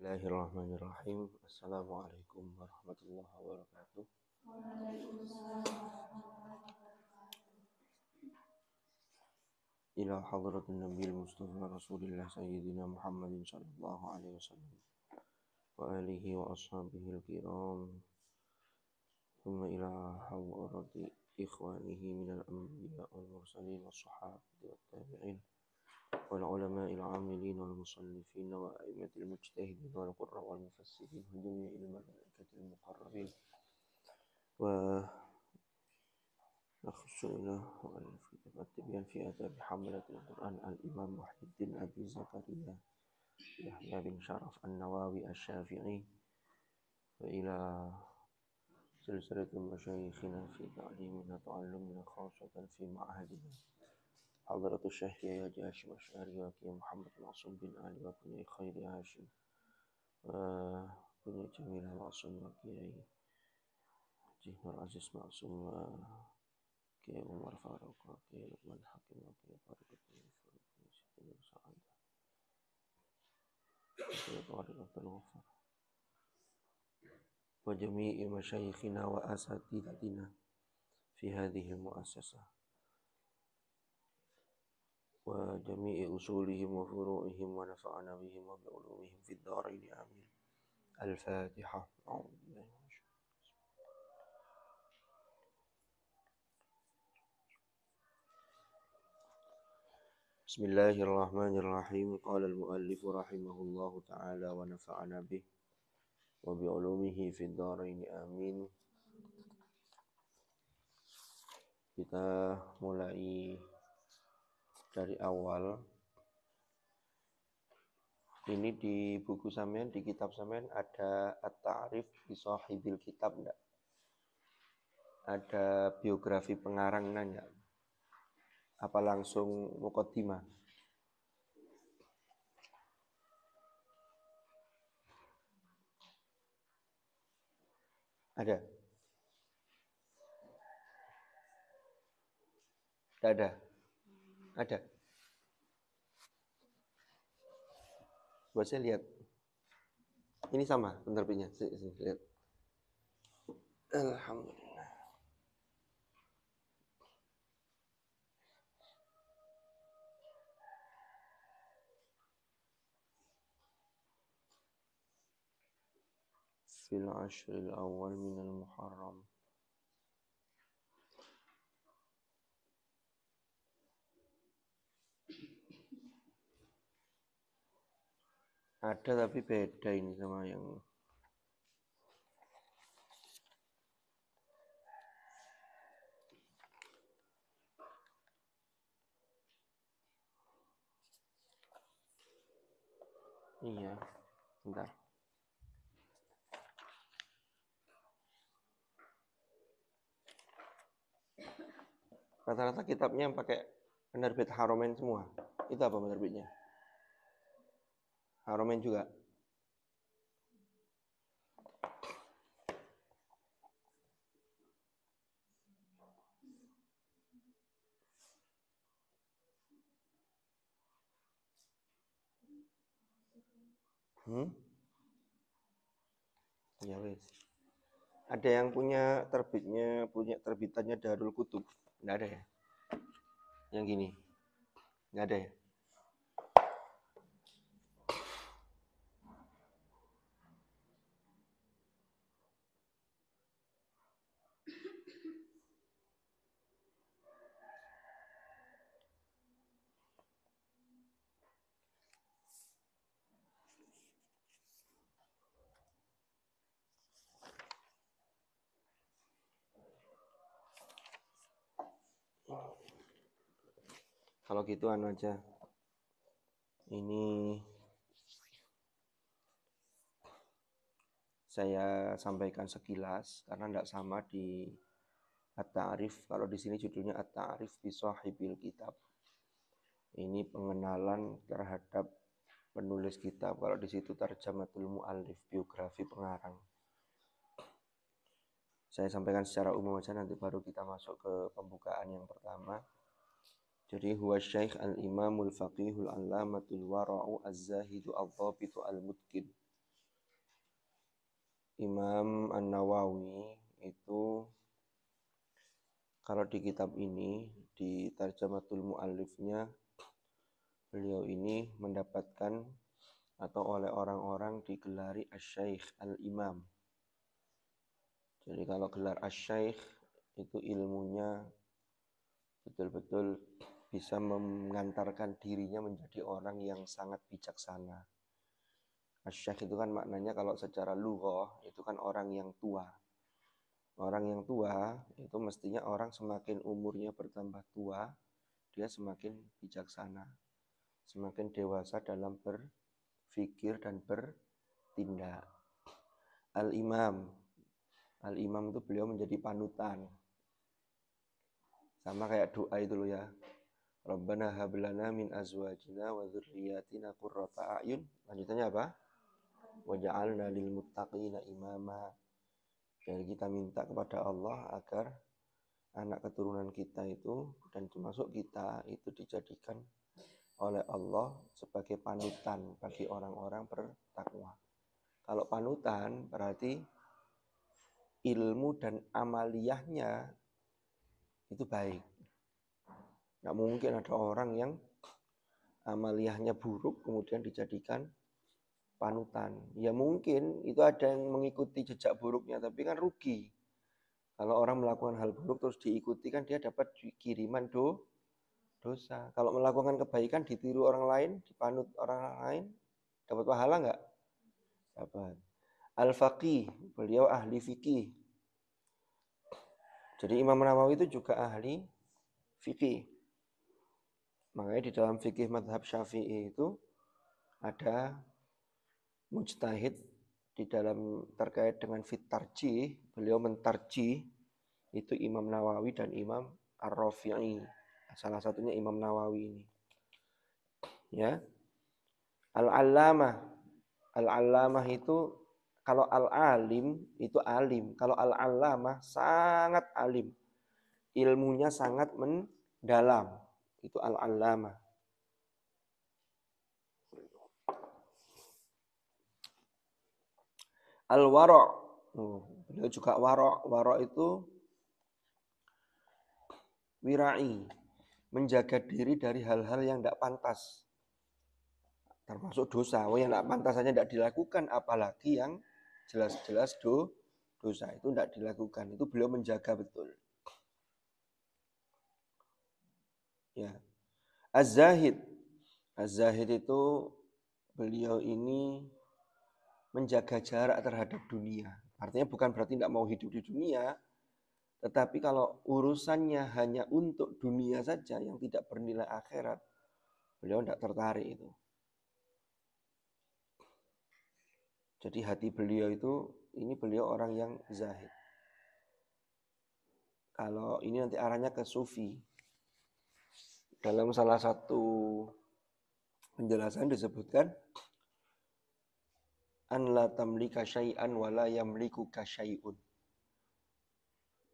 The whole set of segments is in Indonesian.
الله الرحمن الرحيم السلام عليكم ورحمة الله وبركاته إلى حضرة النبي المصطفى رسول الله سيدنا محمد صلى الله عليه وسلم وآله وأصحابه الكرام ثم إلى حضرة إخوانه من الأنبياء والمرسلين والصحابة والتابعين والعلماء العاملين والمصنفين وأئمة المجتهدين والقراء والمفسرين وجميع الملائكة المقربين و نخص إلى التبيان في آداب حملة القرآن الإمام محي الدين أبي زكريا يحيى بن شرف النواوي الشافعي وإلى سلسلة مشايخنا في تعليمنا تعلمنا خاصة في معهدنا حضرة شهية يا هاشم أشعرياك يا محمد معصوم بن علي وابن خير هاشم وابن آه، جميل معصوم وابن جهن العزيز معصوم وكي آه، عمر فاروق وكي لقمان حكيم وكي فاروق وكي فاروق وكي سعادة وكي طارق عبد الغفار وجميع مشايخنا وأساتذتنا في هذه المؤسسة وجميع أصولهم وفروعهم ونفعنا بهم وبعلومهم في الدارين آمين الفاتحة بسم الله الرحمن الرحيم قال المؤلف رحمه الله تعالى ونفعنا به وبعلومه في الدارين آمين kita mulai dari awal ini di buku sampean di kitab sampean ada at-ta'rif bi sahibil kitab enggak? Ada biografi pengarang nanya. Apa langsung mukaddimah? Ada? Tidak ada. Ada. Buat saya lihat. Ini sama penerbitnya. Lihat. Alhamdulillah. في العشر الأول من المحرم ada tapi beda ini sama yang Iya, bentar. Rata-rata kitabnya yang pakai penerbit Haromen semua. Itu apa penerbitnya? aromen juga. Hmm? Ya wes. Ada yang punya terbitnya, punya terbitannya Darul Kutub? Enggak ada ya? Yang gini? Enggak ada ya? begitu anu aja ini saya sampaikan sekilas karena tidak sama di At-Ta'rif. Kalau di sini judulnya At-Ta'rif bi Sahibil Kitab. Ini pengenalan terhadap penulis kitab. Kalau di situ Tarjamatul mu'alif biografi pengarang. Saya sampaikan secara umum saja nanti baru kita masuk ke pembukaan yang pertama. Jadi huwa syaikh al-imamul faqihul allamatul wara'u az-zahidu al-dhabitu al mutqin Imam An-Nawawi itu kalau di kitab ini di tarjamatul mu'alifnya beliau ini mendapatkan atau oleh orang-orang digelari asy-syaikh al-imam. Jadi kalau gelar asy-syaikh itu ilmunya betul-betul bisa mengantarkan dirinya menjadi orang yang sangat bijaksana. Asyik itu kan maknanya kalau secara lughah itu kan orang yang tua. Orang yang tua itu mestinya orang semakin umurnya bertambah tua, dia semakin bijaksana, semakin dewasa dalam berpikir dan bertindak. Al-Imam. Al-Imam itu beliau menjadi panutan. Sama kayak doa itu loh ya. Rabbana hablana min azwajina wa dzurriyyatina qurrata a'yun. Lanjutannya apa? Waja'alna lil muttaqina imama. Jadi kita minta kepada Allah agar anak keturunan kita itu dan termasuk kita itu dijadikan oleh Allah sebagai panutan bagi orang-orang bertakwa. Kalau panutan berarti ilmu dan amaliyahnya itu baik. Nggak mungkin ada orang yang amaliyahnya buruk kemudian dijadikan panutan. Ya mungkin itu ada yang mengikuti jejak buruknya, tapi kan rugi. Kalau orang melakukan hal buruk terus diikuti kan dia dapat kiriman do, dosa. Kalau melakukan kebaikan ditiru orang lain, dipanut orang lain, dapat pahala nggak? Dapat. Al-Faqih, beliau ahli fikih. Jadi Imam Nawawi itu juga ahli fikih. Makanya di dalam fikih madhab syafi'i itu ada mujtahid di dalam terkait dengan fitarji, beliau mentarji itu Imam Nawawi dan Imam Ar-Rafi'i. Salah satunya Imam Nawawi ini. Ya. Al-Allamah. Al-Allamah itu kalau al-alim itu alim, kalau al-allamah sangat alim. Ilmunya sangat mendalam itu al-allama. al warok beliau juga warok warok itu wirai, menjaga diri dari hal-hal yang tidak pantas. Termasuk dosa. Oh, yang tidak pantas hanya tidak dilakukan apalagi yang jelas-jelas do, dosa itu tidak dilakukan. Itu beliau menjaga betul. ya Az-Zahid Az-Zahid itu beliau ini menjaga jarak terhadap dunia artinya bukan berarti tidak mau hidup di dunia tetapi kalau urusannya hanya untuk dunia saja yang tidak bernilai akhirat beliau tidak tertarik itu jadi hati beliau itu ini beliau orang yang zahid kalau ini nanti arahnya ke sufi dalam salah satu penjelasan disebutkan an la tamlika syai'an wa la yamliku syai'un.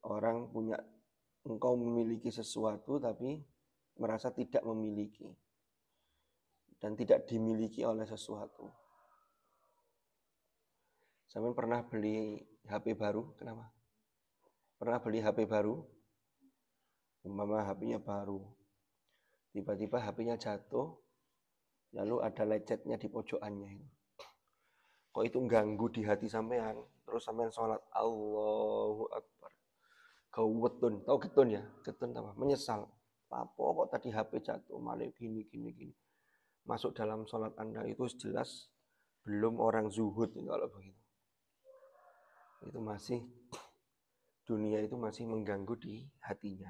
Orang punya engkau memiliki sesuatu tapi merasa tidak memiliki dan tidak dimiliki oleh sesuatu. Sampai pernah beli HP baru, kenapa? Pernah beli HP baru? Mama HP-nya baru tiba-tiba HP-nya jatuh, lalu ada lecetnya di pojokannya itu. Kok itu ganggu di hati sampean, terus sampean sholat Allahu Akbar. Kau ketun, tau ketun ya? Ketun apa? Menyesal. Apa kok tadi HP jatuh, malah gini, gini, gini. Masuk dalam sholat Anda itu jelas belum orang zuhud kalau begitu. Itu masih, dunia itu masih mengganggu di hatinya.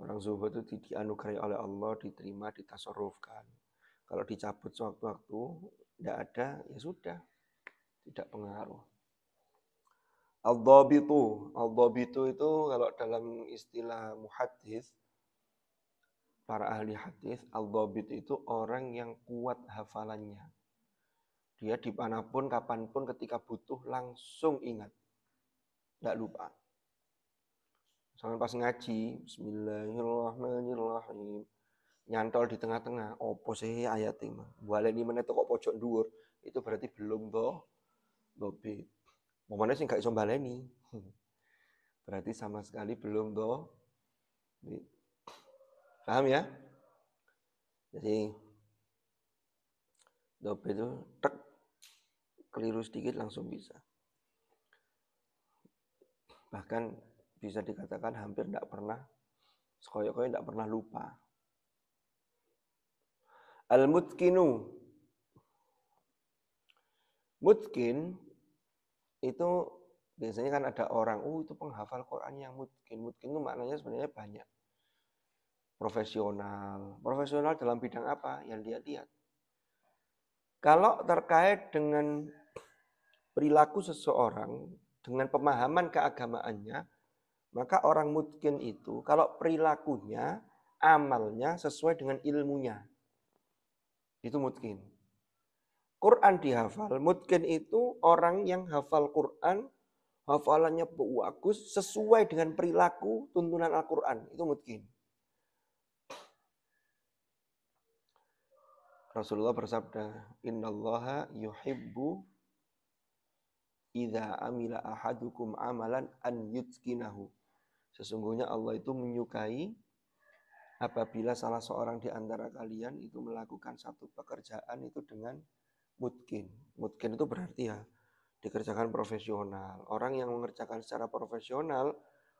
Orang zuhud itu dianugerahi oleh Allah, diterima, ditasarufkan. Kalau dicabut sewaktu-waktu, tidak ada, ya sudah. Tidak pengaruh. Al-dhabitu. Al-dhabitu itu kalau dalam istilah muhadis, para ahli hadis, al-dhabit itu orang yang kuat hafalannya. Dia dimanapun, kapanpun, ketika butuh, langsung ingat. Tidak lupa. Jangan pas ngaji, Bismillahirrahmanirrahim. Nyantol di tengah-tengah, opo sih ayat ini. mana itu kok pojok dhuwur, itu berarti belum do dobi. mana sih nggak iso baleni. Berarti sama sekali belum do. Paham ya? Jadi dobi itu tek keliru sedikit langsung bisa. Bahkan bisa dikatakan hampir tidak pernah sekoyok-koyok tidak pernah lupa. Al-mutkinu. Mutkin itu biasanya kan ada orang, oh itu penghafal Quran yang mutkin. Mutkin itu maknanya sebenarnya banyak. Profesional. Profesional dalam bidang apa? Yang dia lihat. Kalau terkait dengan perilaku seseorang, dengan pemahaman keagamaannya, maka orang mutkin itu kalau perilakunya, amalnya sesuai dengan ilmunya. Itu mutkin. Quran dihafal. Mutkin itu orang yang hafal Quran, hafalannya bagus, sesuai dengan perilaku tuntunan Al-Quran. Itu mutkin. Rasulullah bersabda, allaha yuhibbu idha amila ahadukum amalan an yutkinahu." Sesungguhnya Allah itu menyukai apabila salah seorang di antara kalian itu melakukan satu pekerjaan itu dengan mutkin. Mutkin itu berarti ya dikerjakan profesional. Orang yang mengerjakan secara profesional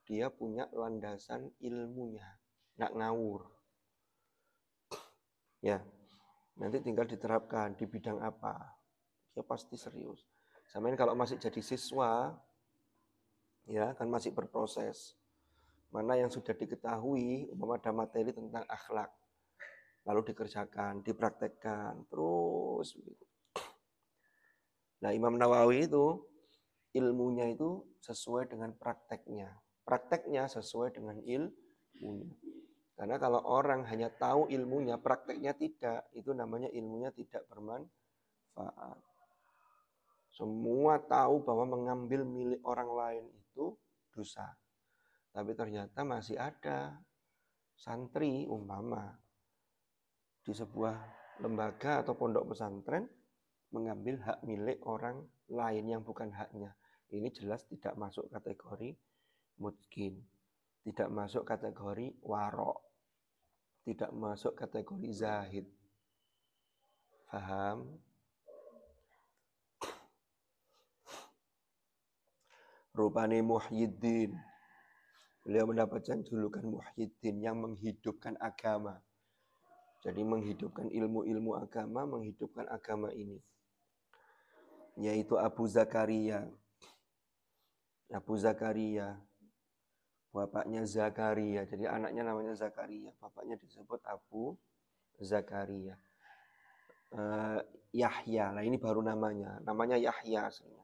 dia punya landasan ilmunya, nak ngawur. Ya. Nanti tinggal diterapkan di bidang apa. Dia pasti serius. Samain kalau masih jadi siswa, ya kan masih berproses mana yang sudah diketahui umpama ada materi tentang akhlak lalu dikerjakan, dipraktekkan terus. Nah Imam Nawawi itu ilmunya itu sesuai dengan prakteknya, prakteknya sesuai dengan ilmunya. Karena kalau orang hanya tahu ilmunya, prakteknya tidak, itu namanya ilmunya tidak bermanfaat. Semua tahu bahwa mengambil milik orang lain itu dosa tapi ternyata masih ada santri umpama di sebuah lembaga atau pondok pesantren mengambil hak milik orang lain yang bukan haknya. Ini jelas tidak masuk kategori mungkin, tidak masuk kategori warok, tidak masuk kategori zahid. Faham? Rupani Muhyiddin Beliau mendapatkan julukan Muhyiddin yang menghidupkan agama. Jadi menghidupkan ilmu-ilmu agama, menghidupkan agama ini. Yaitu Abu Zakaria. Abu Zakaria. Bapaknya Zakaria. Jadi anaknya namanya Zakaria. Bapaknya disebut Abu Zakaria. Eh, Yahya. Nah ini baru namanya. Namanya Yahya aslinya.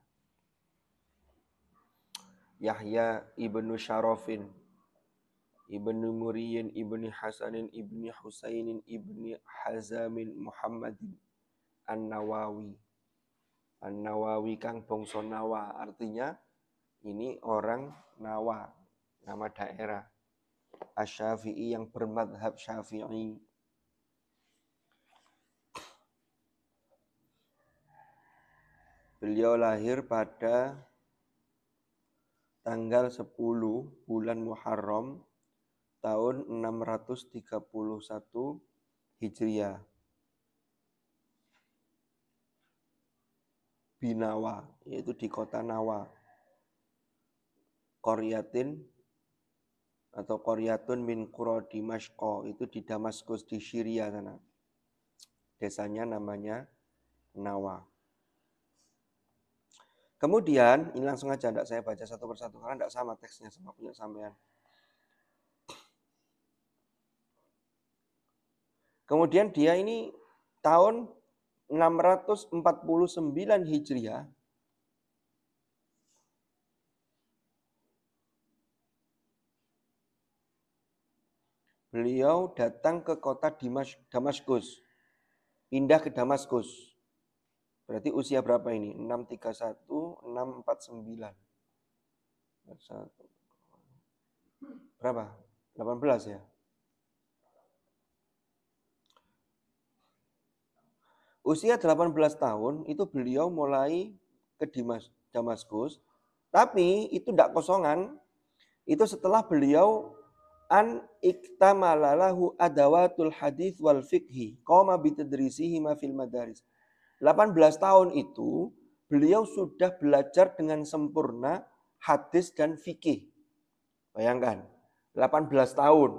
Yahya ibnu Syarafin ibnu Muriyin ibnu Hasanin ibnu Husainin ibnu Hazamin Muhammadin An-Nawawi An-Nawawi kang bangsa Nawa artinya ini orang Nawa nama daerah Asy-Syafi'i yang bermadhab Syafi'i Beliau lahir pada tanggal 10 bulan Muharram tahun 631 Hijriah. Binawa, yaitu di kota Nawa. Koryatin atau Koryatun min di Dimashko, itu di Damaskus di Syria sana. Desanya namanya Nawa. Kemudian, ini langsung aja, enggak saya baca satu persatu karena enggak sama teksnya sama punya sampean. Kemudian dia ini tahun 649 Hijriah beliau datang ke kota Damaskus. Pindah ke Damaskus. Berarti usia berapa ini? 631, 649. 1. Berapa? 18 ya? Usia 18 tahun itu beliau mulai ke Dimas, Damaskus, tapi itu tidak kosongan. Itu setelah beliau an iktamalalahu adawatul hadith wal fiqhi koma bitadrisihi ma fil madaris 18 tahun itu beliau sudah belajar dengan sempurna hadis dan fikih. Bayangkan, 18 tahun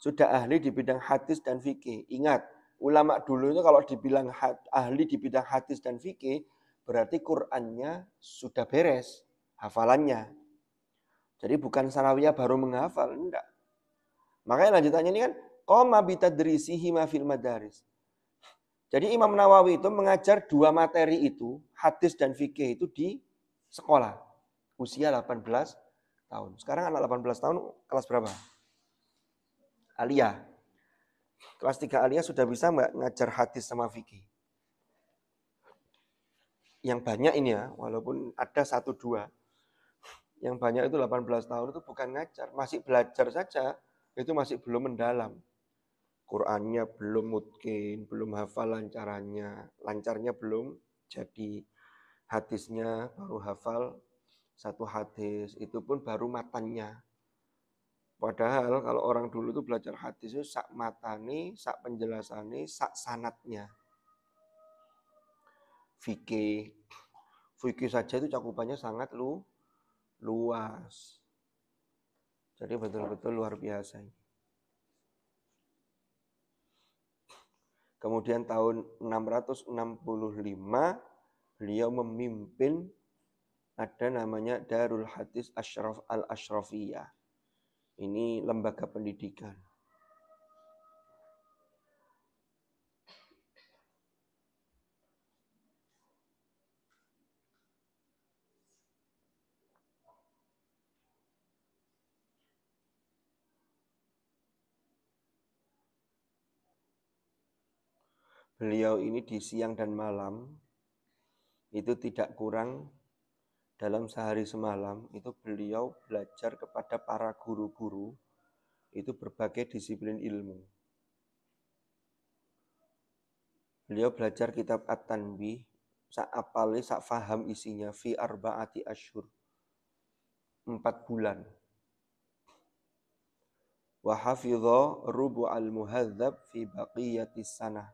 sudah ahli di bidang hadis dan fikih. Ingat, ulama dulu itu kalau dibilang ahli di bidang hadis dan fikih, berarti Qur'annya sudah beres, hafalannya. Jadi bukan sanawiyah baru menghafal, enggak. Makanya lanjutannya ini kan, Qoma bitadrisihi ma fil madaris. Jadi Imam Nawawi itu mengajar dua materi itu, hadis dan fikih itu di sekolah. Usia 18 tahun. Sekarang anak 18 tahun kelas berapa? Alia, Kelas 3 Alia sudah bisa ngajar hadis sama fikih. Yang banyak ini ya, walaupun ada satu dua. Yang banyak itu 18 tahun itu bukan ngajar, masih belajar saja, itu masih belum mendalam. Qurannya belum mungkin, belum hafal lancarannya, lancarnya belum jadi hadisnya baru hafal satu hadis itu pun baru matanya. Padahal kalau orang dulu itu belajar hadis itu sak matani, sak penjelasani, sak sanatnya. Fikih. Fikih saja itu cakupannya sangat lu luas. Jadi betul-betul luar biasa. ini. Kemudian tahun 665 beliau memimpin ada namanya Darul Hadis Ashraf Al Ashrafiyah. Ini lembaga pendidikan. beliau ini di siang dan malam itu tidak kurang dalam sehari semalam itu beliau belajar kepada para guru-guru itu berbagai disiplin ilmu. Beliau belajar kitab At-Tanbih, sak apale, sak faham isinya, fi arba'ati asyur, empat bulan. Wa hafidha al muhadzab fi baqiyatis sanah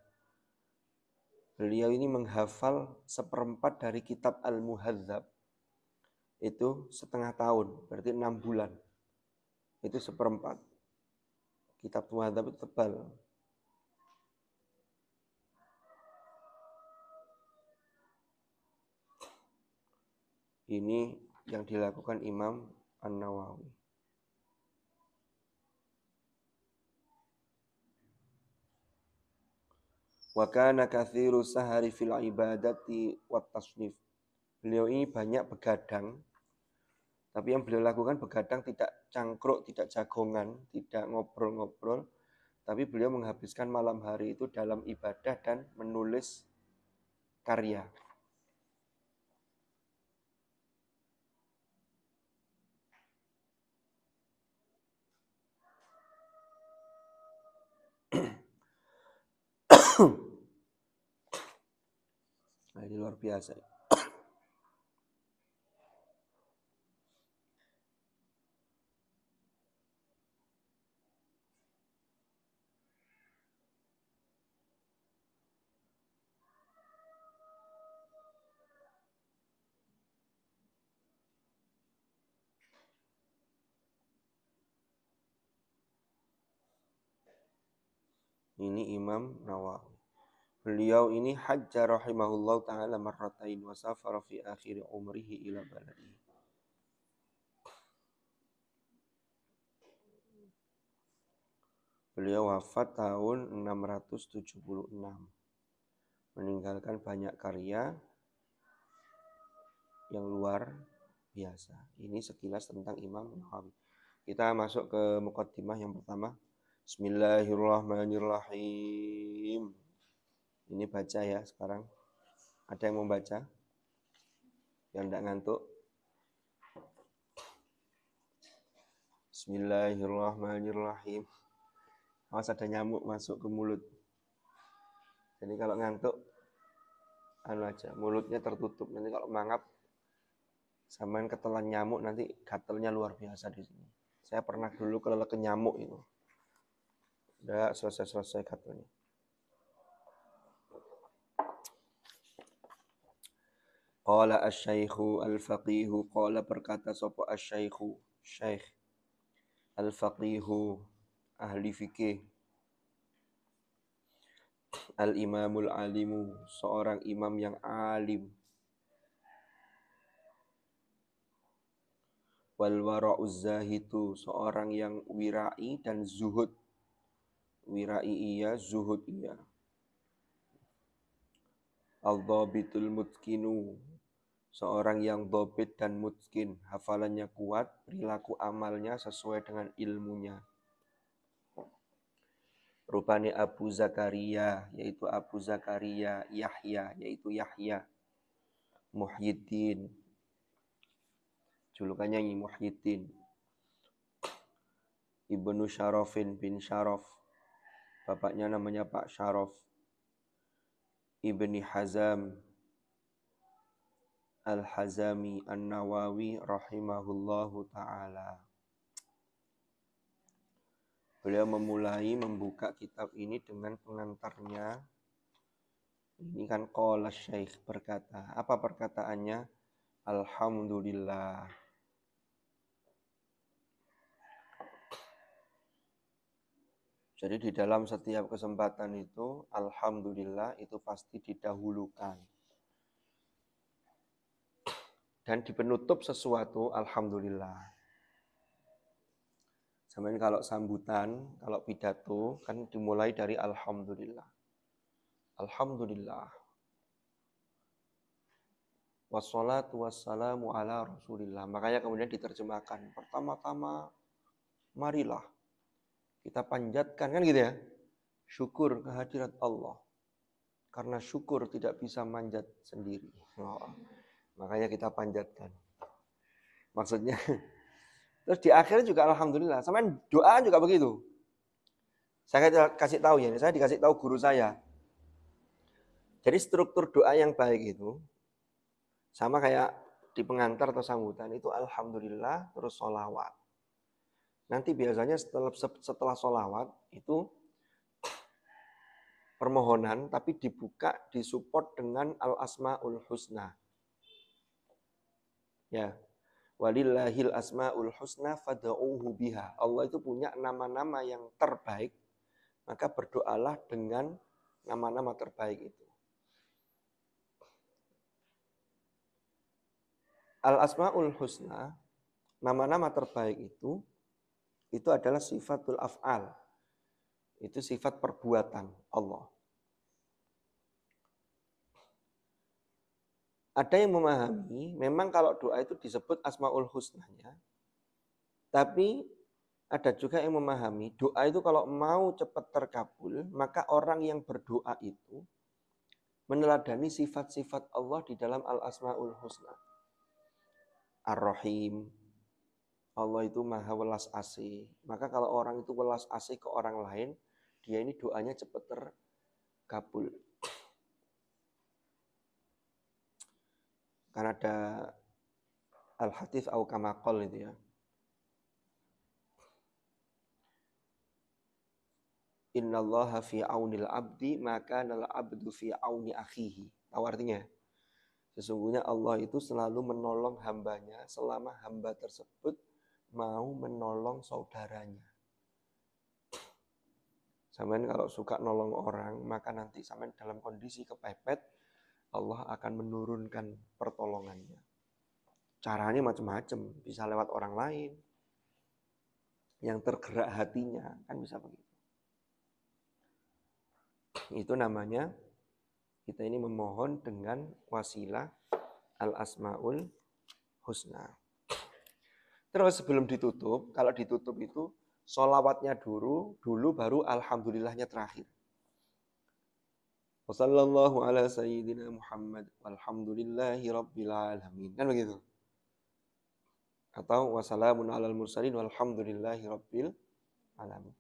Beliau ini menghafal seperempat dari kitab Al-Muhadzab. Itu setengah tahun, berarti enam bulan. Itu seperempat. Kitab Muhadzab itu tebal. Ini yang dilakukan Imam An-Nawawi. Wa kana kathiru sahari fil ibadati wa tasnif. Beliau ini banyak begadang. Tapi yang beliau lakukan begadang tidak cangkruk, tidak jagongan, tidak ngobrol-ngobrol. Tapi beliau menghabiskan malam hari itu dalam ibadah dan menulis karya. biasa. Ini Imam Nawawi. Beliau ini hajja rahimahullah ta'ala marratain wa safara fi akhir umrihi ila baladi. Beliau wafat tahun 676. Meninggalkan banyak karya yang luar biasa. Ini sekilas tentang Imam Nawawi. Kita masuk ke mukaddimah yang pertama. Bismillahirrahmanirrahim. Ini baca ya sekarang. Ada yang mau baca? Yang tidak ngantuk? Bismillahirrahmanirrahim. Awas ada nyamuk masuk ke mulut. Jadi kalau ngantuk, anu aja, mulutnya tertutup. Nanti kalau mangap, samain ketelan nyamuk, nanti gatelnya luar biasa di sini. Saya pernah dulu kelelek ke nyamuk itu. Udah selesai-selesai gatelnya Qala asyaikhu al-faqihu. Qala berkata sopa asyaikhu. Syaikh. Al-faqihu. Ahli fikih. Al-imamul alimu. Seorang imam yang alim. Wal wara'uz zahitu. Seorang yang wirai dan zuhud. Wirai iya, zuhud iya. Al-dhabitul mutkinu Seorang yang bobit dan mutkin, hafalannya kuat, perilaku amalnya sesuai dengan ilmunya. Rupani Abu Zakaria, yaitu Abu Zakaria, Yahya, yaitu Yahya, Muhyiddin. Julukannya Nyi Muhyiddin. Ibnu Syarofin bin Syarof. Bapaknya namanya Pak Syarof. Ibni Hazam Al-Hazami An-Nawawi rahimahullahu taala. Beliau memulai membuka kitab ini dengan pengantarnya. Ini kan qala syekh berkata. Apa perkataannya? Alhamdulillah. Jadi di dalam setiap kesempatan itu, Alhamdulillah itu pasti didahulukan dan di penutup sesuatu alhamdulillah. Sampai kalau sambutan, kalau pidato kan dimulai dari alhamdulillah. Alhamdulillah. Wassalatu wassalamu ala rasulillah. Makanya kemudian diterjemahkan. Pertama-tama, marilah. Kita panjatkan, kan gitu ya. Syukur kehadirat Allah. Karena syukur tidak bisa manjat sendiri. Oh. Makanya kita panjatkan. Maksudnya, terus di akhirnya juga alhamdulillah. Sama doa juga begitu. Saya kasih tahu ya, saya dikasih tahu guru saya. Jadi struktur doa yang baik itu sama kayak di pengantar atau sambutan itu alhamdulillah terus sholawat. Nanti biasanya setelah setelah solawat itu permohonan tapi dibuka disupport dengan al asmaul husna Ya. Walillahil asmaul husna fad'uhu biha. Allah itu punya nama-nama yang terbaik, maka berdoalah dengan nama-nama terbaik itu. Al asmaul husna, nama-nama terbaik itu itu adalah sifatul af'al. Itu sifat perbuatan Allah. ada yang memahami memang kalau doa itu disebut asmaul husnanya. Tapi ada juga yang memahami doa itu kalau mau cepat terkabul, maka orang yang berdoa itu meneladani sifat-sifat Allah di dalam al-asmaul husna. Ar-Rahim. Allah itu maha welas asih. Maka kalau orang itu welas asih ke orang lain, dia ini doanya cepat terkabul. Karena ada al hatif au kamakol itu ya. Inna Allah fi aunil abdi maka nal abdu fi auni akhihi. Tahu artinya? Sesungguhnya Allah itu selalu menolong hambanya selama hamba tersebut mau menolong saudaranya. Sama kalau suka nolong orang, maka nanti sama dalam kondisi kepepet, Allah akan menurunkan pertolongannya. Caranya macam-macam, bisa lewat orang lain, yang tergerak hatinya, kan bisa begitu. Itu namanya kita ini memohon dengan wasilah al-asmaul husna. Terus sebelum ditutup, kalau ditutup itu solawatnya dulu, dulu baru alhamdulillahnya terakhir. Wa ala sayyidina Muhammad walhamdulillahi rabbil alamin. Kan begitu. Atau wassalamun alal mursalin walhamdulillahi rabbil alamin.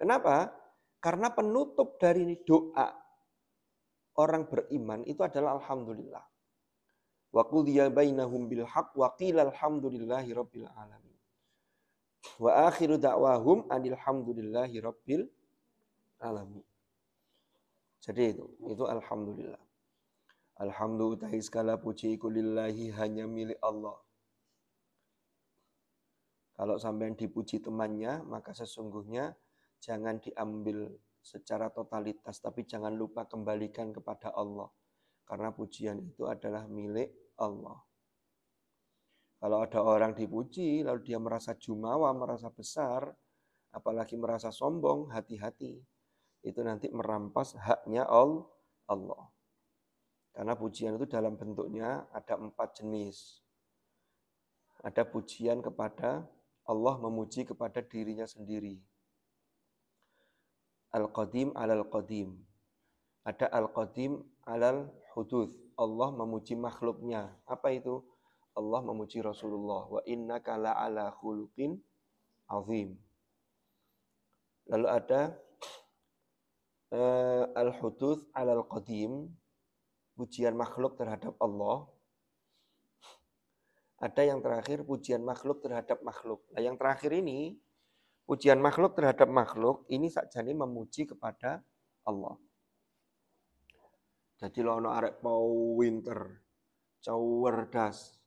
Kenapa? Karena penutup dari doa orang beriman itu adalah alhamdulillah. Wa qudiya bainahum bil haq wa qila alhamdulillahi rabbil alamin. Wa akhiru da'wahum anil hamdulillahi rabbil alamin. Jadi itu, itu alhamdulillah. Alhamdulillah segala puji iku lillahi hanya milik Allah. Kalau sampai dipuji temannya, maka sesungguhnya jangan diambil secara totalitas, tapi jangan lupa kembalikan kepada Allah. Karena pujian itu adalah milik Allah. Kalau ada orang dipuji, lalu dia merasa jumawa, merasa besar, apalagi merasa sombong, hati-hati itu nanti merampas haknya Allah. Karena pujian itu dalam bentuknya ada empat jenis. Ada pujian kepada Allah memuji kepada dirinya sendiri. Al-Qadim al qadim Ada Al-Qadim alal-Hudud. Allah memuji makhluknya. Apa itu? Allah memuji Rasulullah. Wa inna kala ala khuluqin azim. Lalu ada uh, al-hudud alal qadim, pujian makhluk terhadap Allah. Ada yang terakhir pujian makhluk terhadap makhluk. Nah, yang terakhir ini pujian makhluk terhadap makhluk ini sakjane memuji kepada Allah. Jadi no arek pau winter, cawerdas,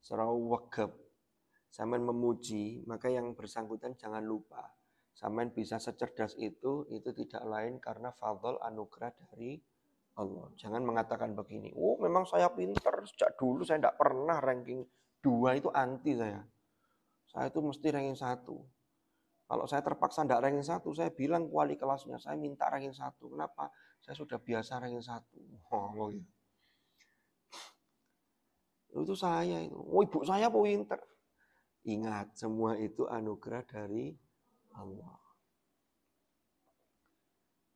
serawegep, sampean memuji, maka yang bersangkutan jangan lupa yang bisa secerdas itu, itu tidak lain karena fadl anugerah dari Allah. Jangan mengatakan begini, oh memang saya pinter, sejak dulu saya tidak pernah ranking dua itu anti saya. Saya itu mesti ranking satu. Kalau saya terpaksa tidak ranking satu, saya bilang kuali kelasnya, saya minta ranking satu. Kenapa? Saya sudah biasa ranking satu. Oh, gitu. Itu saya itu. Oh ibu saya pinter. Ingat, semua itu anugerah dari Allah.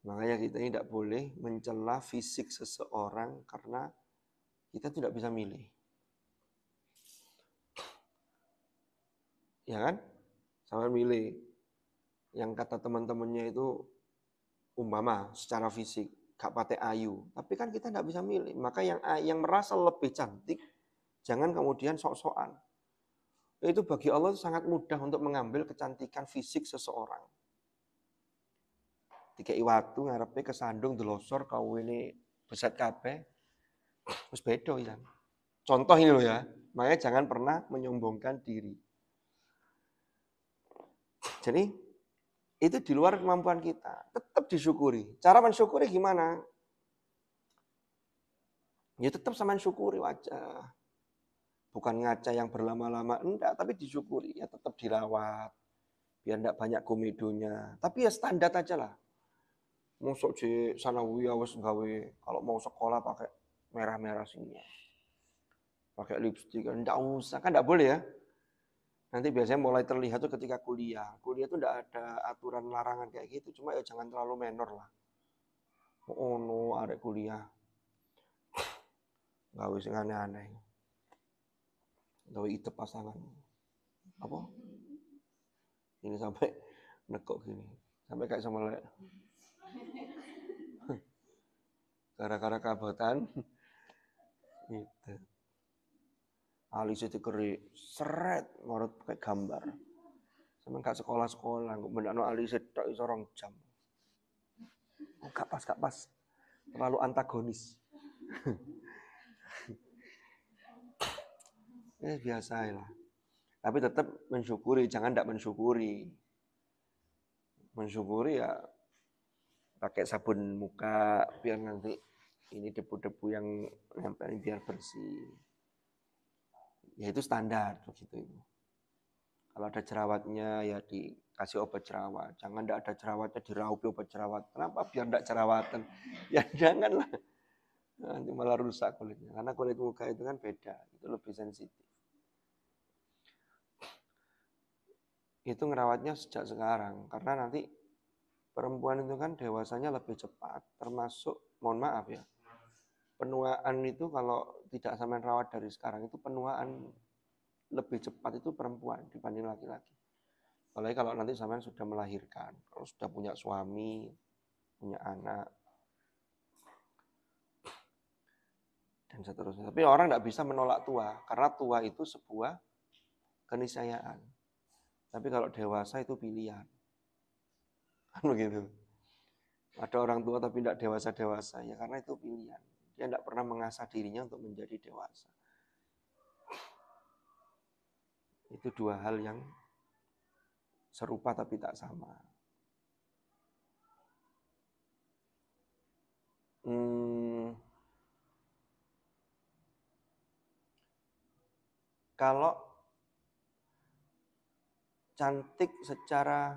Makanya kita ini tidak boleh mencela fisik seseorang karena kita tidak bisa milih. Ya kan? Sama milih. Yang kata teman-temannya itu umpama secara fisik gak pate ayu, tapi kan kita tidak bisa milih. Maka yang yang merasa lebih cantik jangan kemudian sok-sokan itu bagi Allah sangat mudah untuk mengambil kecantikan fisik seseorang. Tiga iwatu ngarepe kesandung delosor kau ini beset kape, terus bedo ya. Contoh ini loh ya. Makanya jangan pernah menyombongkan diri. Jadi itu di luar kemampuan kita. Tetap disyukuri. Cara mensyukuri gimana? Ya tetap sama syukuri wajah Bukan ngaca yang berlama-lama, enggak, tapi disyukuri, ya tetap dirawat. Biar enggak banyak komedonya. Tapi ya standar aja lah. Musuk di sanawiyah wis gawe kalau mau sekolah pakai merah-merah sini ya. Pakai lipstik enggak usah, kan enggak boleh ya. Nanti biasanya mulai terlihat tuh ketika kuliah. Kuliah tuh enggak ada aturan larangan kayak gitu, cuma ya jangan terlalu menor lah. Oh no, ada kuliah. gawe wis aneh-aneh gawe itu pasangan apa ini sampai nekok gini sampai kayak sama lek gara-gara kabutan itu alis itu keri seret ngorot pakai gambar sama kak sekolah-sekolah nggak benar no alis itu seorang jam nggak pas nggak pas terlalu antagonis ya biasa lah tapi tetap mensyukuri jangan tidak mensyukuri mensyukuri ya pakai sabun muka biar nanti ini debu-debu yang nempel biar bersih ya itu standar begitu ibu kalau ada jerawatnya ya dikasih obat jerawat jangan tidak ada jerawatnya diraupi obat jerawat kenapa biar tidak jerawatan ya janganlah nanti malah rusak kulitnya karena kulit muka itu kan beda itu lebih sensitif itu ngerawatnya sejak sekarang karena nanti perempuan itu kan dewasanya lebih cepat termasuk mohon maaf ya penuaan itu kalau tidak sampai rawat dari sekarang itu penuaan lebih cepat itu perempuan dibanding laki-laki apalagi kalau nanti sampai sudah melahirkan kalau sudah punya suami punya anak dan seterusnya tapi orang tidak bisa menolak tua karena tua itu sebuah keniscayaan tapi kalau dewasa itu pilihan. Kan begitu. Ada orang tua tapi tidak dewasa-dewasa, ya karena itu pilihan. Dia tidak pernah mengasah dirinya untuk menjadi dewasa. Itu dua hal yang serupa tapi tak sama. Hmm, kalau cantik secara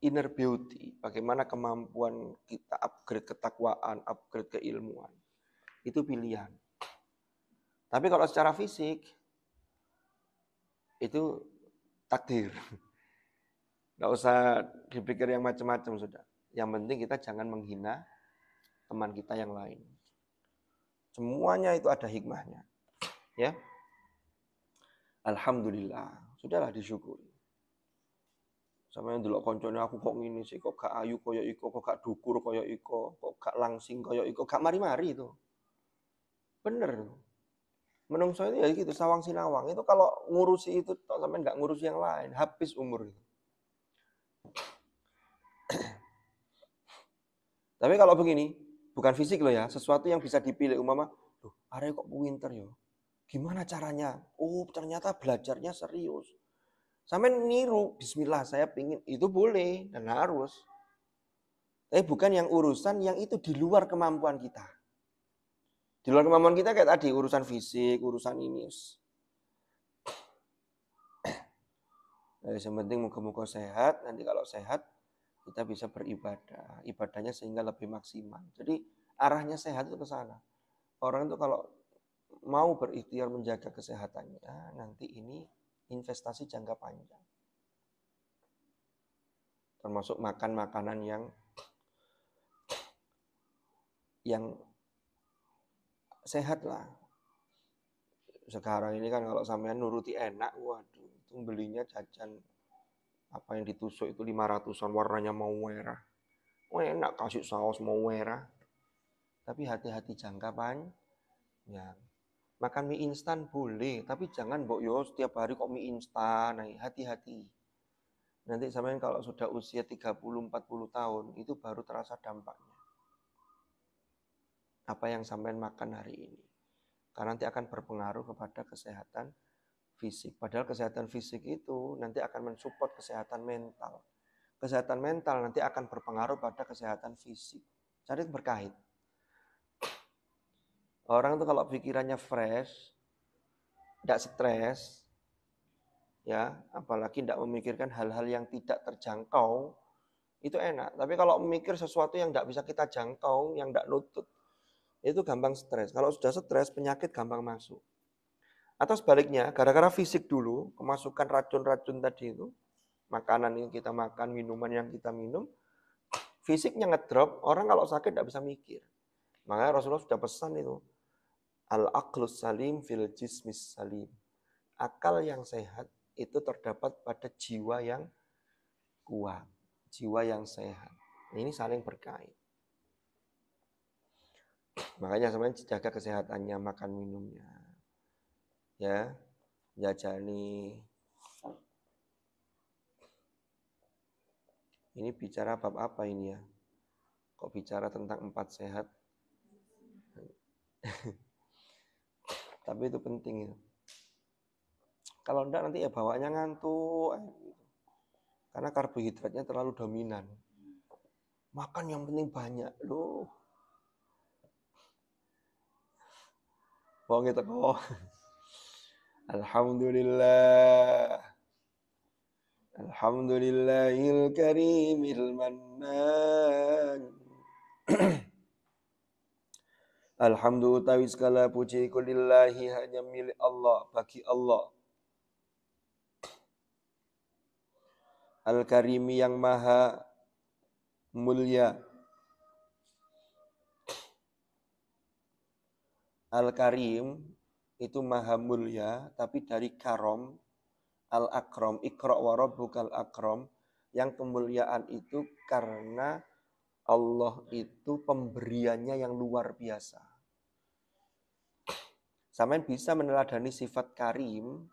inner beauty, bagaimana kemampuan kita upgrade ketakwaan, upgrade keilmuan. Itu pilihan. Tapi kalau secara fisik itu takdir. Nggak usah dipikir yang macam-macam sudah. Yang penting kita jangan menghina teman kita yang lain. Semuanya itu ada hikmahnya. Ya. Alhamdulillah. Sudahlah disyukuri. Sama yang dulu konconya aku kok ini sih, kok gak ayu koyo iko, kok gak dukur koyo iko, kok gak langsing koyo iko, gak mari-mari itu. Bener. menurut saya itu ya gitu, sawang sinawang. Itu kalau ngurusi itu, sampai nggak ngurusi yang lain. Habis umur itu. Tapi kalau begini, bukan fisik loh ya, sesuatu yang bisa dipilih umama, duh, are kok pinter yo. Ya? Gimana caranya? Oh, ternyata belajarnya serius. Sampai niru, bismillah saya pingin. Itu boleh dan harus. Tapi bukan yang urusan yang itu di luar kemampuan kita. Di luar kemampuan kita kayak tadi, urusan fisik, urusan ini. Jadi nah, yang penting muka-muka sehat, nanti kalau sehat kita bisa beribadah. Ibadahnya sehingga lebih maksimal. Jadi arahnya sehat itu ke sana. Orang itu kalau mau berikhtiar menjaga kesehatannya, nanti ini investasi jangka panjang. Termasuk makan makanan yang yang sehat lah. Sekarang ini kan kalau sampean nuruti enak, waduh, itu belinya jajan apa yang ditusuk itu 500-an warnanya mau merah. Oh, enak kasih saus mau merah. Tapi hati-hati jangka panjang. Makan mie instan boleh, tapi jangan mbok yo setiap hari kok mie instan. Nah, hati-hati. Nanti sampean kalau sudah usia 30 40 tahun itu baru terasa dampaknya. Apa yang sampean makan hari ini. Karena nanti akan berpengaruh kepada kesehatan fisik. Padahal kesehatan fisik itu nanti akan mensupport kesehatan mental. Kesehatan mental nanti akan berpengaruh pada kesehatan fisik. Cari berkait. Orang tuh kalau pikirannya fresh, tidak stres, ya, apalagi tidak memikirkan hal-hal yang tidak terjangkau, itu enak. Tapi kalau memikir sesuatu yang tidak bisa kita jangkau, yang tidak nutut, itu gampang stres. Kalau sudah stres, penyakit gampang masuk. Atau sebaliknya, gara-gara fisik dulu, kemasukan racun-racun tadi itu, makanan yang kita makan, minuman yang kita minum, fisiknya ngedrop, orang kalau sakit tidak bisa mikir. Makanya Rasulullah sudah pesan itu, Al-aqlus salim fil jismis salim. Akal yang sehat itu terdapat pada jiwa yang kuat, jiwa yang sehat. Ini saling berkait. Makanya sebenarnya jaga kesehatannya, makan minumnya. Ya, jajani. Ini bicara bab apa ini ya? Kok bicara tentang empat sehat? tapi itu penting gitu. kalau enggak nanti ya bawaannya ngantuk eh, gitu. karena karbohidratnya terlalu dominan makan yang penting banyak loh Pokoknya kok Alhamdulillah Alhamdulillahil karimil mannan Alhamdulillah utawi segala puji kulillahi hanya milik Allah, bagi Allah. Al-Karimi yang maha mulia. Al-Karim itu maha mulia, tapi dari karom, al-akrom, ikra' wa rabbukal akrom, yang kemuliaan itu karena Allah itu pemberiannya yang luar biasa. Sampean bisa meneladani sifat karim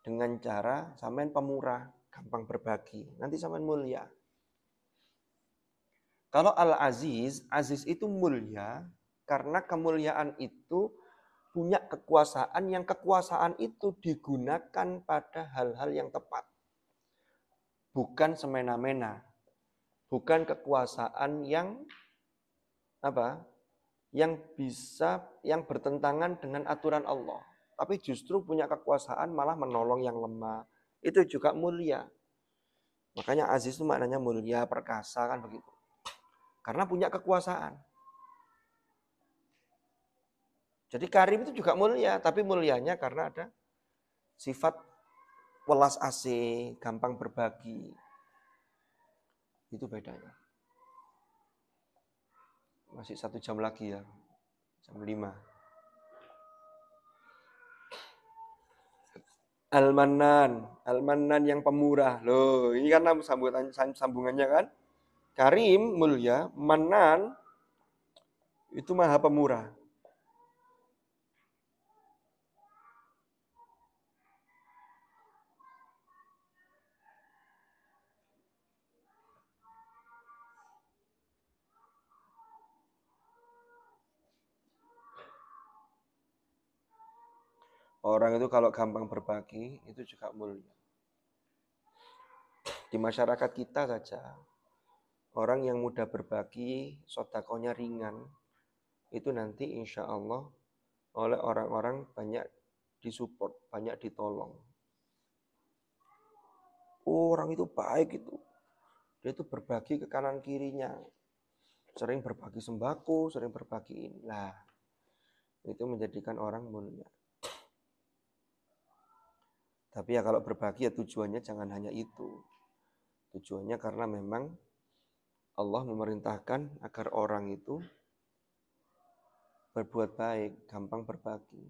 dengan cara sampean pemurah, gampang berbagi. Nanti sampean mulia. Kalau Al-Aziz, Aziz itu mulia karena kemuliaan itu punya kekuasaan yang kekuasaan itu digunakan pada hal-hal yang tepat. Bukan semena-mena. Bukan kekuasaan yang apa? yang bisa yang bertentangan dengan aturan Allah, tapi justru punya kekuasaan malah menolong yang lemah. Itu juga mulia. Makanya aziz itu maknanya mulia, perkasa kan begitu. Karena punya kekuasaan. Jadi karim itu juga mulia, tapi mulianya karena ada sifat welas asih, gampang berbagi. Itu bedanya masih satu jam lagi ya jam lima. Almanan, Almanan yang pemurah. Loh, ini kan sambutan sambungannya kan? Karim mulia, Manan itu maha pemurah. Orang itu kalau gampang berbagi itu juga mulia. Di masyarakat kita saja, orang yang mudah berbagi, sotakonya ringan, itu nanti insya Allah oleh orang-orang banyak disupport, banyak ditolong. Oh, orang itu baik itu. Dia itu berbagi ke kanan kirinya. Sering berbagi sembako, sering berbagi lah. itu menjadikan orang mulia. Tapi ya kalau berbagi ya tujuannya jangan hanya itu. Tujuannya karena memang Allah memerintahkan agar orang itu berbuat baik, gampang berbagi.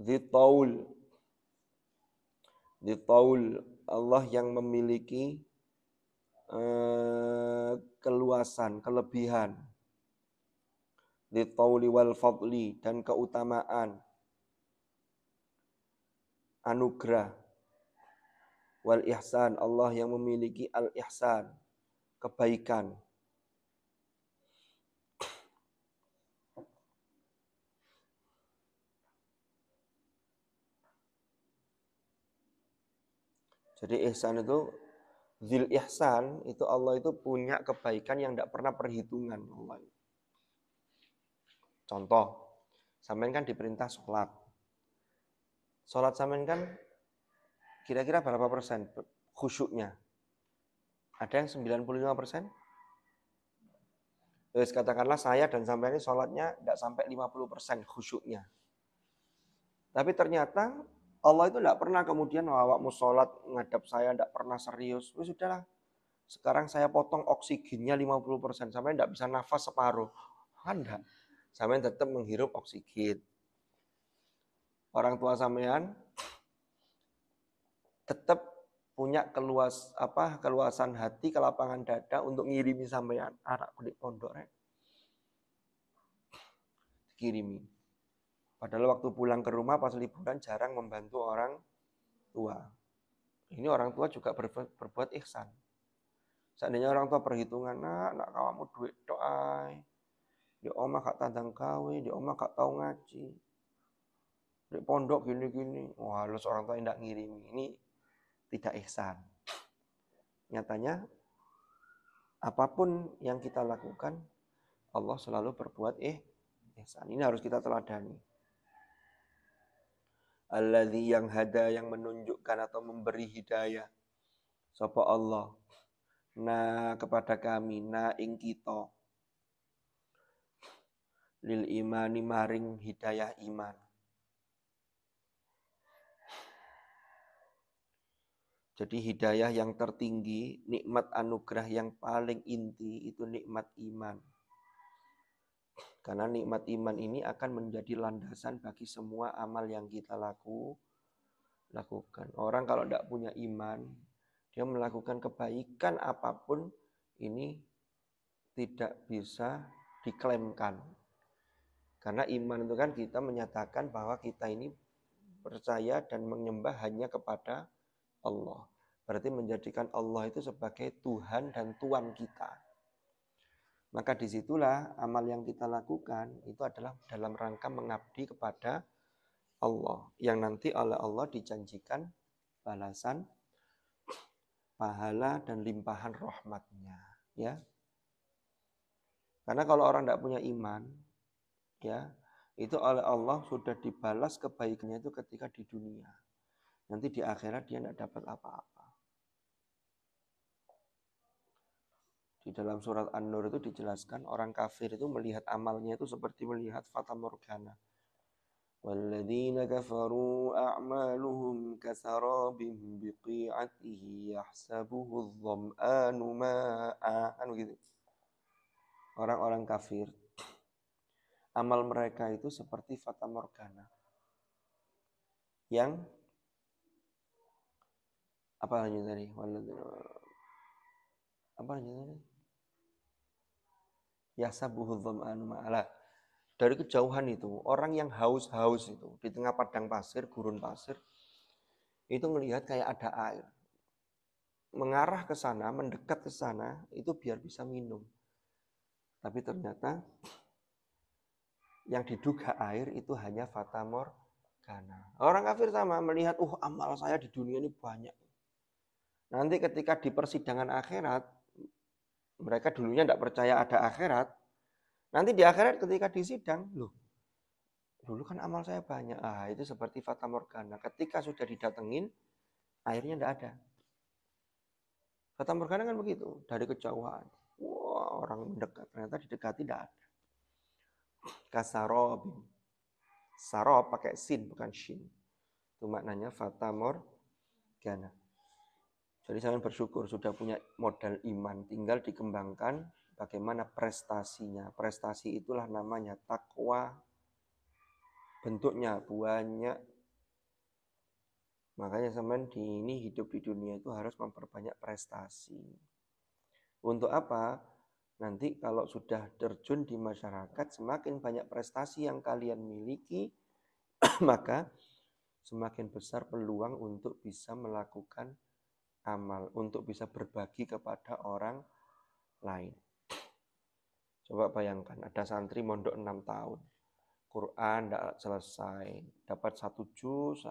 di taul Allah yang memiliki eh, keluasan, kelebihan. tauli wal fadli dan keutamaan anugerah wal ihsan Allah yang memiliki al ihsan kebaikan Jadi ihsan itu zil ihsan itu Allah itu punya kebaikan yang tidak pernah perhitungan Allah. Contoh, sampean kan diperintah sholat. Sholat samin kan kira-kira berapa persen khusyuknya? Ada yang 95 persen? Terus katakanlah saya dan sampai ini sholatnya tidak sampai 50 persen khusyuknya. Tapi ternyata Allah itu tidak pernah kemudian awakmu sholat ngadap saya tidak pernah serius. Wih sudahlah. Sekarang saya potong oksigennya 50 persen. Sampai tidak bisa nafas separuh. Anda. Sampai tetap menghirup oksigen orang tua sampean tetap punya keluas apa keluasan hati kelapangan dada untuk ngirimi sampean anak kulit pondok rek kirimi padahal waktu pulang ke rumah pas liburan jarang membantu orang tua ini orang tua juga berbuat, berbuat ihsan seandainya orang tua perhitungan nak nak kamu duit doai di oma kak tandang kawe di oma kak tahu ngaji di pondok gini-gini, wah lu seorang tua tidak ngirim Ini tidak ihsan. Nyatanya apapun yang kita lakukan Allah selalu berbuat eh ihsan. Ini harus kita teladani. Alladzi yang hada yang menunjukkan atau memberi hidayah. Sapa Allah. Nah kepada kami, nah ing kita. Lil imani maring hidayah iman Jadi hidayah yang tertinggi, nikmat anugerah yang paling inti itu nikmat iman. Karena nikmat iman ini akan menjadi landasan bagi semua amal yang kita laku, lakukan. Orang kalau tidak punya iman, dia melakukan kebaikan apapun ini tidak bisa diklaimkan. Karena iman itu kan kita menyatakan bahwa kita ini percaya dan menyembah hanya kepada Allah. Berarti menjadikan Allah itu sebagai Tuhan dan Tuan kita. Maka disitulah amal yang kita lakukan itu adalah dalam rangka mengabdi kepada Allah. Yang nanti oleh Allah dijanjikan balasan, pahala, dan limpahan rahmatnya. Ya, karena kalau orang tidak punya iman, ya itu oleh Allah sudah dibalas kebaikannya itu ketika di dunia. Nanti di akhirat dia tidak dapat apa-apa. Di dalam surat An-Nur itu dijelaskan orang kafir itu melihat amalnya itu seperti melihat fata morgana. والذين كفروا أعمالهم كسراب بقيعته يحسبه الظمآن ماء gitu. Orang-orang kafir amal mereka itu seperti fata morgana yang apa lanjut tadi apa lanjut tadi yasabuhu dhama'anu ma'ala dari kejauhan itu orang yang haus-haus itu di tengah padang pasir gurun pasir itu melihat kayak ada air mengarah ke sana mendekat ke sana itu biar bisa minum tapi ternyata yang diduga air itu hanya fatamor karena orang kafir sama melihat uh amal saya di dunia ini banyak Nanti ketika di persidangan akhirat, mereka dulunya tidak percaya ada akhirat. Nanti di akhirat ketika disidang, loh, dulu kan amal saya banyak. Ah, itu seperti Fata Morgana. Ketika sudah didatengin, akhirnya tidak ada. Fata Morgana kan begitu, dari kejauhan. Wah, wow, orang mendekat, ternyata didekati tidak ada. Kasarobin. Sarob pakai sin, bukan shin. Itu maknanya Fata Morgana. Jadi saya bersyukur sudah punya modal iman, tinggal dikembangkan bagaimana prestasinya. Prestasi itulah namanya takwa. Bentuknya banyak. Makanya sampean di ini hidup di dunia itu harus memperbanyak prestasi. Untuk apa? Nanti kalau sudah terjun di masyarakat, semakin banyak prestasi yang kalian miliki, maka semakin besar peluang untuk bisa melakukan amal untuk bisa berbagi kepada orang lain. Coba bayangkan, ada santri mondok 6 tahun. Quran tidak selesai, dapat satu juz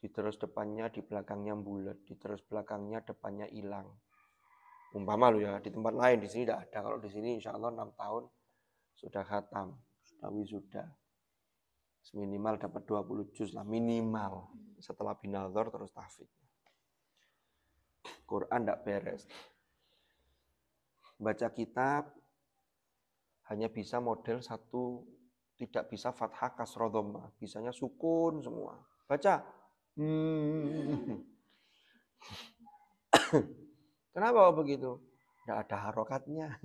Di terus depannya, di belakangnya bulat, di terus belakangnya depannya hilang. Umpama lo ya, di tempat lain, di sini tidak ada. Kalau di sini insya Allah 6 tahun sudah khatam, sudah wisuda. Minimal dapat 20 juz lah, minimal. Setelah binador terus tahfidz. Quran tidak beres. Baca kitab hanya bisa model satu, tidak bisa fathah kasrodoma, bisanya sukun semua. Baca. Hmm. Kenapa begitu? Tidak ada harokatnya.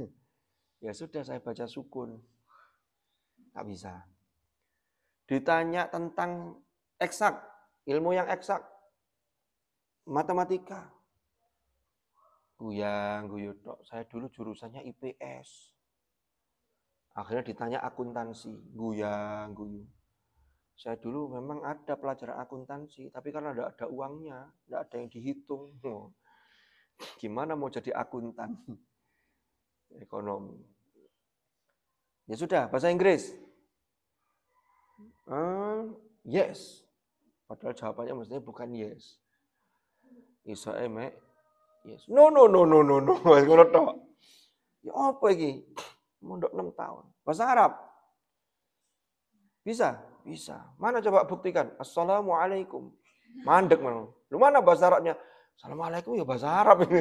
Ya sudah saya baca sukun. Tak bisa. Ditanya tentang eksak, ilmu yang eksak, matematika, Guyang, guyu Saya dulu jurusannya IPS. Akhirnya ditanya akuntansi, guyang, guyu. Saya dulu memang ada pelajaran akuntansi, tapi karena tidak ada uangnya, tidak ada yang dihitung. Oh. Gimana mau jadi akuntan? Ekonomi. Ya sudah, bahasa Inggris. Uh, yes. Padahal jawabannya maksudnya bukan yes. Isa emek Yes. No no no no no no wis ngono tok. Ya apa iki? Mondok 6 tahun. Bahasa Arab. Bisa? Bisa. Mana coba buktikan? Assalamualaikum. Mandek mana? Lu mana bahasa Arabnya? Assalamualaikum ya bahasa Arab ini.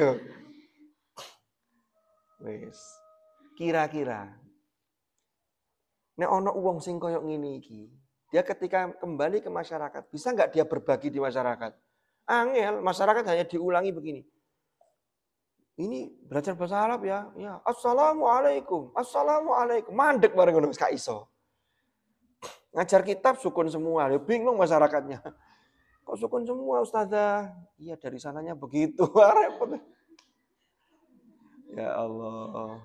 Wes. Kira-kira. Nek ono uang sing koyok ngini iki, dia ketika kembali ke masyarakat, bisa nggak dia berbagi di masyarakat? Angel, masyarakat hanya diulangi begini ini belajar bahasa Arab ya. Ya, assalamualaikum. Assalamualaikum. Mandek bareng ngono gak iso. Ngajar kitab sukun semua, ya bingung masyarakatnya. Kok sukun semua ustazah? Iya dari sananya begitu, repot. Ya Allah.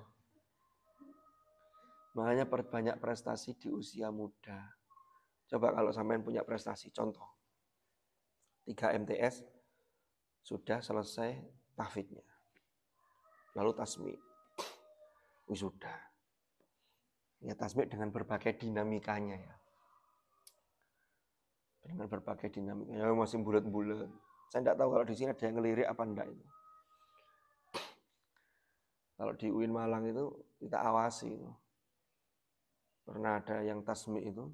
Makanya perbanyak prestasi di usia muda. Coba kalau sampean punya prestasi, contoh. 3 MTS sudah selesai tahfidnya lalu tasmi. Wisuda. Ya tasmi dengan berbagai dinamikanya ya. Dengan berbagai dinamikanya ya, masih bulat-bulat. Saya tidak tahu kalau di sini ada yang ngelirik apa enggak itu. Kalau di UIN Malang itu kita awasi itu. Pernah ada yang tasmi itu,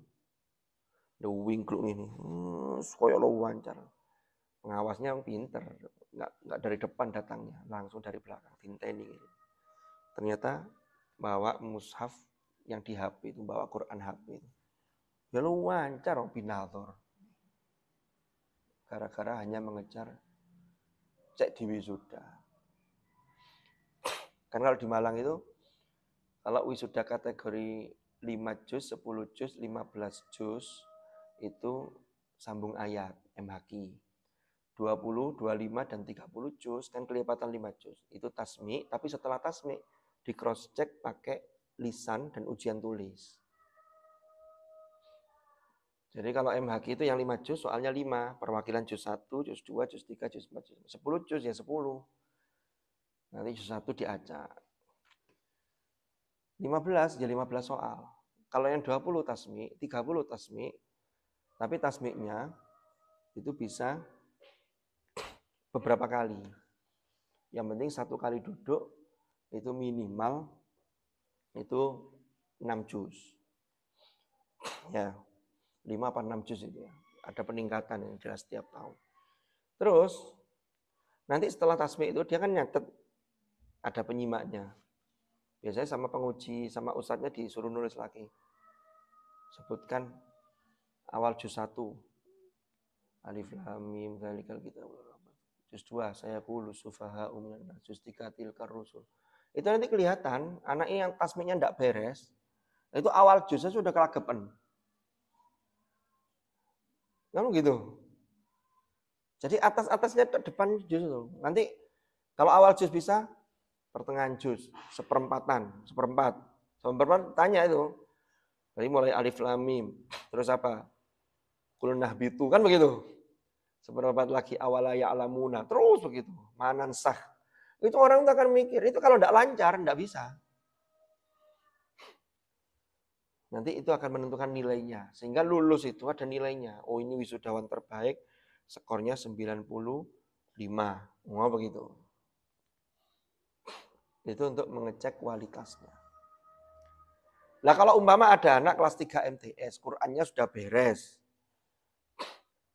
the wingklung ini, hmm, koyok lo wawancara Pengawasnya yang pinter, nggak nggak dari depan datangnya, langsung dari belakang, tinteni. Ternyata bawa mushaf yang di HP itu, bawa Quran HP itu. Ya lu oh, binator. Gara-gara hanya mengejar cek di wisuda. Kan kalau di Malang itu, kalau wisuda kategori 5 juz, 10 juz, 15 juz, itu sambung ayat, MHQ. 20, 25, dan 30 juz, kan kelipatan 5 juz. Itu tasmi, tapi setelah tasmi, di cross check pakai lisan dan ujian tulis. Jadi kalau MHQ itu yang 5 juz, soalnya 5. Perwakilan juz 1, juz 2, juz 3, juz 4, juz 10 juz ya 10. Nanti juz 1 diacak. 15 ya 15 soal. Kalau yang 20 tasmi, 30 tasmi, tapi tasmiknya itu bisa beberapa kali. Yang penting satu kali duduk itu minimal itu 6 juz. Ya, 5 apa 6 juz itu ya. Ada peningkatan yang jelas setiap tahun. Terus nanti setelah tasmi itu dia kan nyatet ada penyimaknya. Biasanya sama penguji, sama ustadznya disuruh nulis lagi. Sebutkan awal juz satu, Alif lam mim zalikal Gitu. Juz 2, saya kulu sufaha uminan Juz 3, tilkar rusul. Itu nanti kelihatan, ini yang tasmiknya tidak beres, itu awal juznya sudah kelagapan Kamu gitu. Jadi atas-atasnya ke depan juz itu. Nanti kalau awal juz bisa, pertengahan juz, seperempatan, seperempat. Seperempat tanya itu. Dari mulai alif lam mim, terus apa? kulunah bitu kan begitu seberapa lagi awala ya'lamuna. Terus begitu. Manan sah. Itu orang itu akan mikir. Itu kalau tidak lancar, tidak bisa. Nanti itu akan menentukan nilainya. Sehingga lulus itu ada nilainya. Oh ini wisudawan terbaik. Skornya 95. Oh begitu. Itu untuk mengecek kualitasnya. nah kalau umpama ada anak kelas 3 MTS, Qur'annya sudah beres.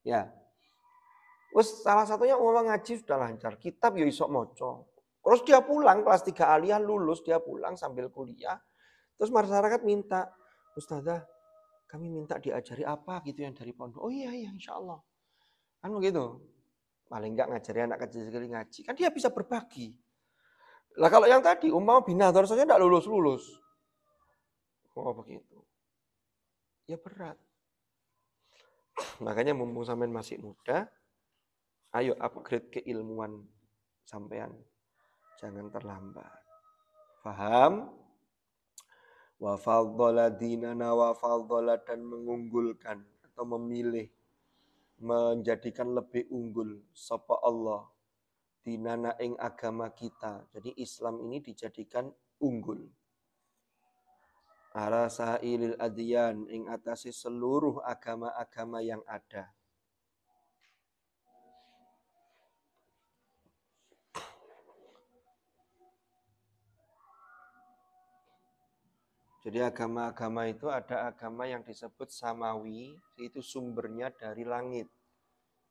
Ya, Wes salah satunya uang ngaji sudah lancar, kitab ya isok moco. Terus dia pulang kelas 3 alia lulus, dia pulang sambil kuliah. Terus masyarakat minta, Ustazah, kami minta diajari apa gitu yang dari pondok. Oh iya iya insya Allah. Kan begitu. Paling enggak ngajari anak kecil sekali ngaji. Kan dia bisa berbagi. Lah kalau yang tadi umpama bina terus saja enggak lulus-lulus. Oh begitu. Ya berat. Makanya mumpung sampean masih muda, Ayo upgrade keilmuan sampean. Jangan terlambat. Faham? Wa fadhala dinana wa fadhala dan mengunggulkan atau memilih menjadikan lebih unggul sapa Allah dinana ing agama kita. Jadi Islam ini dijadikan unggul. Arasa ilil adiyan ing atasi seluruh agama-agama yang ada Jadi agama-agama itu ada agama yang disebut samawi, itu sumbernya dari langit.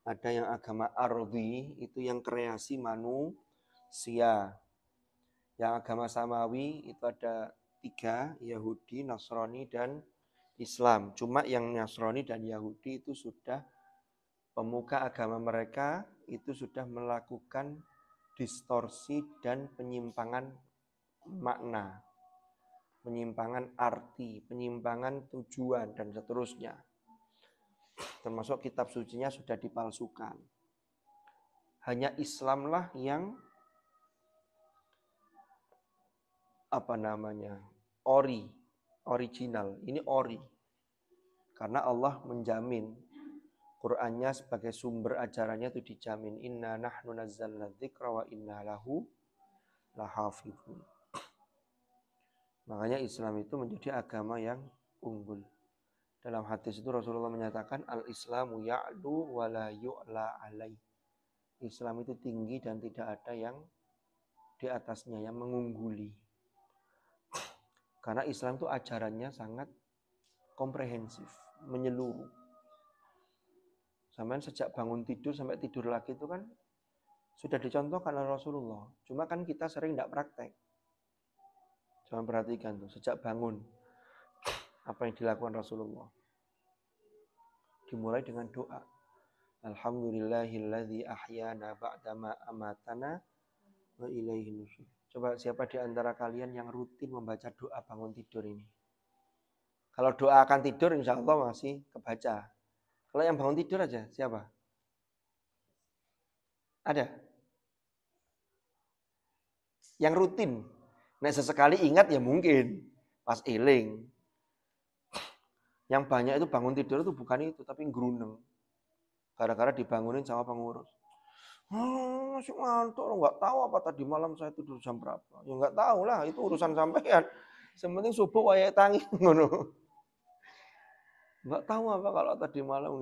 Ada yang agama ardi, itu yang kreasi manusia. Yang agama samawi itu ada tiga, Yahudi, Nasrani, dan Islam. Cuma yang Nasrani dan Yahudi itu sudah pemuka agama mereka itu sudah melakukan distorsi dan penyimpangan makna penyimpangan arti, penyimpangan tujuan, dan seterusnya. Termasuk kitab sucinya sudah dipalsukan. Hanya Islamlah yang apa namanya ori original ini ori karena Allah menjamin Qurannya sebagai sumber ajarannya itu dijamin inna nahnu nazzalna dzikra wa inna lahu lahafidun Makanya Islam itu menjadi agama yang unggul. Dalam hadis itu Rasulullah menyatakan al-Islamu ya'lu wa la yu'la alai. Islam itu tinggi dan tidak ada yang di atasnya yang mengungguli. Karena Islam itu ajarannya sangat komprehensif, menyeluruh. Sampai sejak bangun tidur sampai tidur lagi itu kan sudah dicontohkan oleh Rasulullah. Cuma kan kita sering tidak praktek. Coba perhatikan tuh, sejak bangun apa yang dilakukan Rasulullah. Dimulai dengan doa. Alhamdulillahilladzi ahyana ba'dama amatana wa ilaihi nusyur. Coba siapa di antara kalian yang rutin membaca doa bangun tidur ini? Kalau doa akan tidur insya Allah masih kebaca. Kalau yang bangun tidur aja siapa? Ada? Yang rutin Nek sesekali ingat ya mungkin pas iling, Yang banyak itu bangun tidur itu bukan itu tapi geruneng. Gara-gara dibangunin sama pengurus. Hmm, masih ngantuk nggak tahu apa tadi malam saya tidur jam berapa? Ya nggak tahu lah itu urusan sampean. Sementing subuh wayai tangi Nggak tahu apa kalau tadi malam.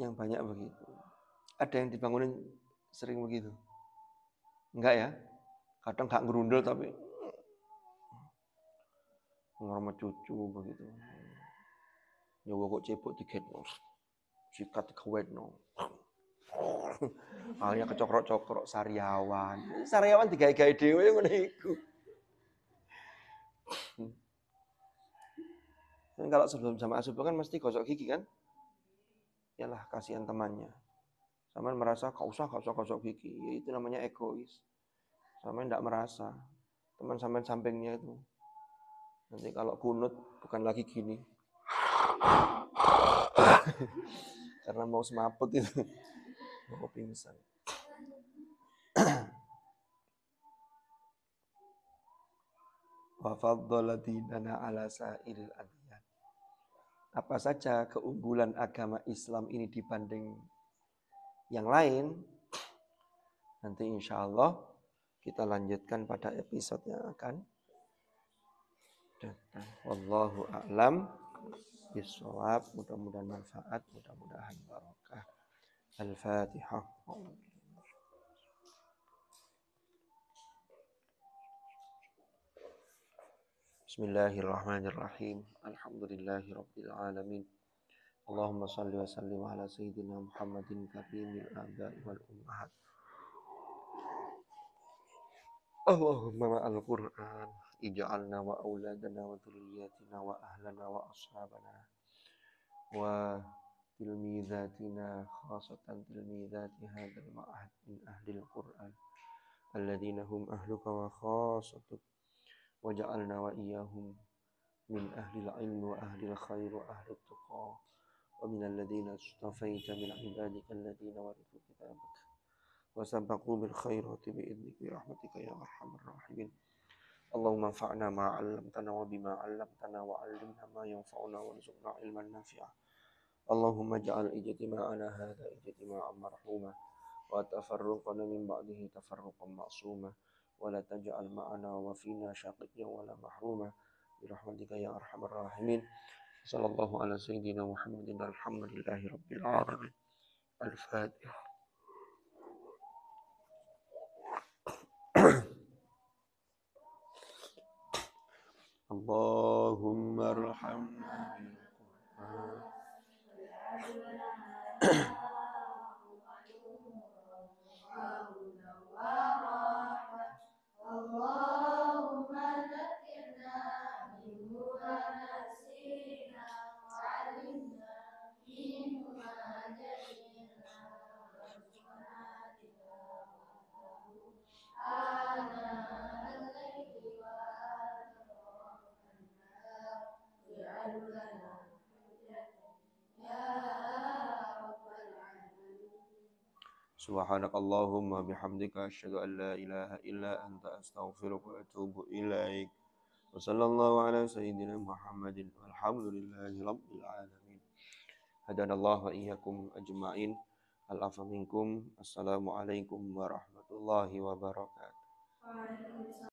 Yang banyak begitu. Ada yang dibangunin sering begitu. Enggak ya? Kadang nggak ngerundel tapi ngormat cucu begitu. nyoba kok cepuk digetno. Sikat nong Akhirnya kecokrok-cokrok sariawan. Sariawan digawe-gawe dhewe ya ngene iku. Dan kalau sebelum sama subuh kan mesti gosok gigi kan? Yalah kasihan temannya. Sama merasa kau usah, kau usah, kau usah gigi. Ya, itu namanya egois. Sama tidak merasa. Teman sampai sampingnya itu. Nanti kalau kunut bukan lagi gini. Karena mau semaput itu. Mau pingsan. Wafadzoladinana ala sairil adiyan. Apa saja keunggulan agama Islam ini dibanding yang lain nanti insya Allah kita lanjutkan pada episode yang akan datang. Wallahu a'lam bisawab. Mudah-mudahan manfaat, mudah-mudahan barokah. Al-Fatihah. Bismillahirrahmanirrahim. alhamdulillahirobbilalamin اللهم صل وسلم على سيدنا محمد كريم الآباء والأمهات اللهم مع القرآن اجعلنا وأولادنا وذرياتنا وأهلنا وأصحابنا وتلميذاتنا خاصة تلميذات هذا المعهد من أهل القرآن الذين هم أهلك وخاصتك وجعلنا وإياهم من أهل العلم وأهل الخير وأهل التقوى ومن الذين اصطفيت من عبادك الذين ورثوا كتابك وسبقوا بالخيرات بإذنك برحمتك يا أرحم الراحمين اللهم انفعنا ما علمتنا وبما علمتنا وعلمنا ما ينفعنا وارزقنا علما نافعا اللهم اجعل اجتماعنا هذا اجتماعا مرحوما وتفرقنا من بعده تفرقا معصوما ولا تجعل معنا وفينا شقيا ولا محروما برحمتك يا ارحم الراحمين صلى الله على سيدنا محمد الحمد لله رب العالمين الفاتحة اللهم ارحمنا بالقرآن سبحانك اللهم بحمدك أشهد أن لا إله إلا أنت أستغفرك وأتوب إليك وصلى الله على سيدنا محمد والحمد لله رب العالمين هدانا الله وإياكم أجمعين العفو منكم السلام عليكم ورحمة الله وبركاته